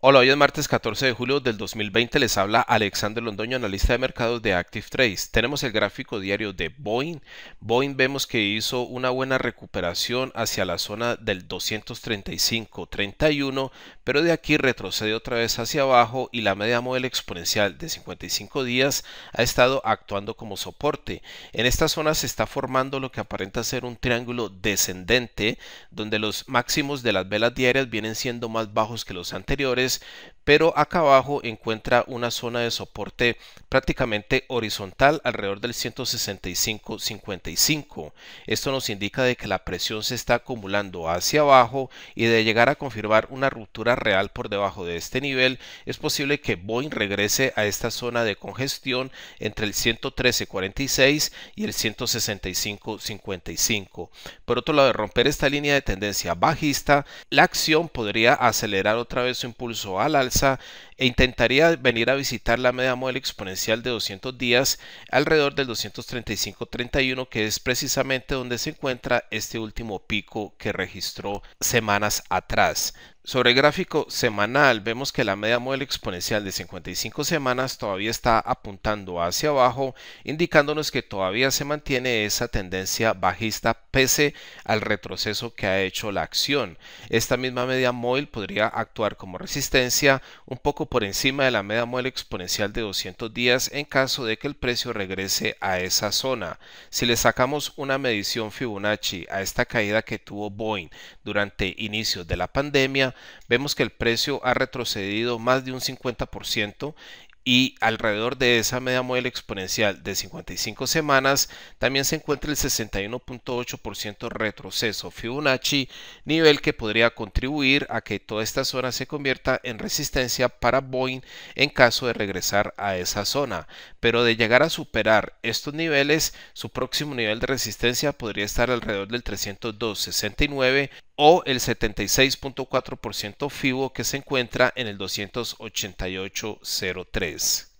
Hola, hoy es martes 14 de julio del 2020. Les habla Alexander Londoño, analista de mercados de Active Trades. Tenemos el gráfico diario de Boeing. Boeing vemos que hizo una buena recuperación hacia la zona del 235-31, pero de aquí retrocede otra vez hacia abajo y la media móvil exponencial de 55 días ha estado actuando como soporte. En esta zona se está formando lo que aparenta ser un triángulo descendente, donde los máximos de las velas diarias vienen siendo más bajos que los anteriores pero acá abajo encuentra una zona de soporte prácticamente horizontal alrededor del 165.55. Esto nos indica de que la presión se está acumulando hacia abajo y de llegar a confirmar una ruptura real por debajo de este nivel, es posible que Boeing regrese a esta zona de congestión entre el 113.46 y el 165.55. Por otro lado, de romper esta línea de tendencia bajista, la acción podría acelerar otra vez su impulso o al alza e intentaría venir a visitar la media móvil exponencial de 200 días alrededor del 235-31 que es precisamente donde se encuentra este último pico que registró semanas atrás. Sobre el gráfico semanal vemos que la media móvil exponencial de 55 semanas todavía está apuntando hacia abajo, indicándonos que todavía se mantiene esa tendencia bajista pese al retroceso que ha hecho la acción. Esta misma media móvil podría actuar como resistencia un poco por encima de la media móvil exponencial de 200 días en caso de que el precio regrese a esa zona. Si le sacamos una medición Fibonacci a esta caída que tuvo Boeing durante inicios de la pandemia, vemos que el precio ha retrocedido más de un 50% y alrededor de esa media móvil exponencial de 55 semanas también se encuentra el 61.8% retroceso Fibonacci, nivel que podría contribuir a que toda esta zona se convierta en resistencia para Boeing en caso de regresar a esa zona. Pero de llegar a superar estos niveles, su próximo nivel de resistencia podría estar alrededor del 302.69 o el 76.4% FIBO que se encuentra en el 288.03.